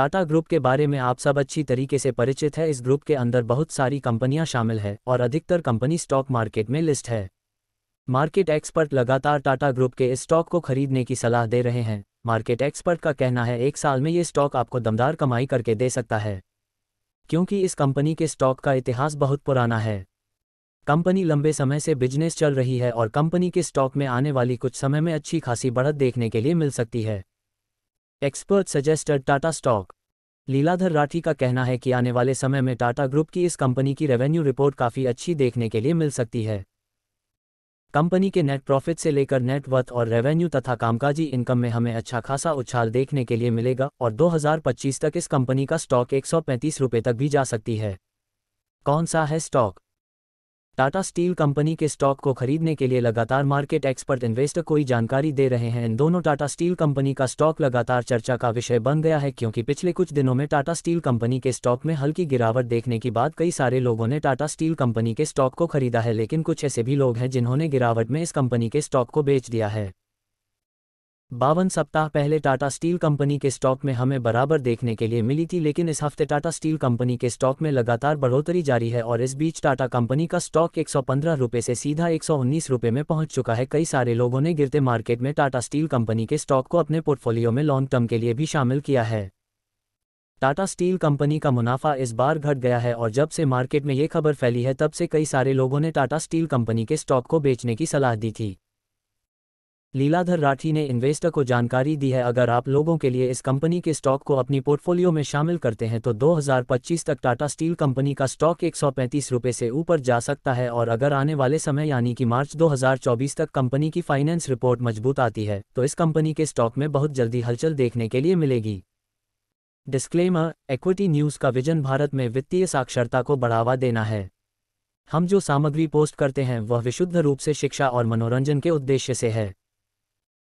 Tata group के बारे में आप सब अच्छी तरीके से परिचित है इस ग्रुप के अंदर बहुत सारी कंपनियां शामिल है और अधिकतर कंपनी स्टॉक मार्केट में लिस्ट है मार्केट एक्सपर्ट लगातार टाटा ग्रुप के इस स्टॉक को खरीदने की सलाह दे रहे हैं मार्केट एक्सपर्ट का कहना है एक साल में ये स्टॉक आपको दमदार कमाई करके दे सकता है क्योंकि इस कंपनी के स्टॉक का इतिहास बहुत पुराना है कंपनी लंबे समय से बिजनेस चल रही है और कंपनी के स्टॉक में आने वाली कुछ समय में अच्छी खासी बढ़त देखने के लिए मिल सकती है expert suggested Tata stock Leeladhar Rathi का कहना है कि आने वाले समय में टाटा ग्रुप की इस कंपनी की रेवेन्यू रिपोर्ट काफ़ी अच्छी देखने के लिए मिल सकती है कंपनी के नेट प्रॉफिट से लेकर नेट वर्थ और रेवेन्यू तथा कामकाजी इनकम में हमें अच्छा खासा उछाल देखने के लिए मिलेगा और 2025 तक इस कंपनी का स्टॉक एक सौ तक भी जा सकती है कौन सा है स्टॉक टाटा स्टील कंपनी के स्टॉक को खरीदने के लिए लगातार मार्केट एक्सपर्ट इन्वेस्टर कोई जानकारी दे रहे हैं इन दोनों टाटा स्टील कंपनी का स्टॉक लगातार चर्चा का विषय बन गया है क्योंकि पिछले कुछ दिनों में टाटा स्टील कंपनी के स्टॉक में हल्की गिरावट देखने के बाद कई सारे लोगों ने टाटा स्टील कंपनी के स्टॉक को खरीदा है लेकिन कुछ ऐसे भी लोग हैं जिन्होंने गिरावट में इस कंपनी के स्टॉक को बेच दिया है बावन सप्ताह पहले टाटा स्टील कंपनी के स्टॉक में हमें बराबर देखने के लिए मिली थी लेकिन इस हफ्ते टाटा स्टील कंपनी के स्टॉक में लगातार बढ़ोतरी जारी है और इस बीच टाटा कंपनी का स्टॉक एक सौ से सीधा एक सौ में पहुंच चुका है कई सारे लोगों ने गिरते मार्केट में टाटा स्टील कंपनी के स्टॉक को अपने पोर्टफोलियो में लॉन्ग टर्म के लिए भी शामिल किया है टाटा स्टील कंपनी का मुनाफा इस बार घट गया है और जब से मार्केट में ये खबर फैली है तब से कई सारे लोगों ने टाटा स्टील कंपनी के स्टॉक को बेचने की सलाह दी थी लीलाधर राठी ने इन्वेस्टर को जानकारी दी है अगर आप लोगों के लिए इस कंपनी के स्टॉक को अपनी पोर्टफोलियो में शामिल करते हैं तो 2025 तक टाटा स्टील कंपनी का स्टॉक एक रुपए से ऊपर जा सकता है और अगर आने वाले समय यानी कि मार्च 2024 तक कंपनी की फाइनेंस रिपोर्ट मजबूत आती है तो इस कंपनी के स्टॉक में बहुत जल्दी हलचल देखने के लिए मिलेगी डिस्क्लेमर एक्विटी न्यूज़ का विजन भारत में वित्तीय साक्षरता को बढ़ावा देना है हम जो सामग्री पोस्ट करते हैं वह विशुद्ध रूप से शिक्षा और मनोरंजन के उद्देश्य से है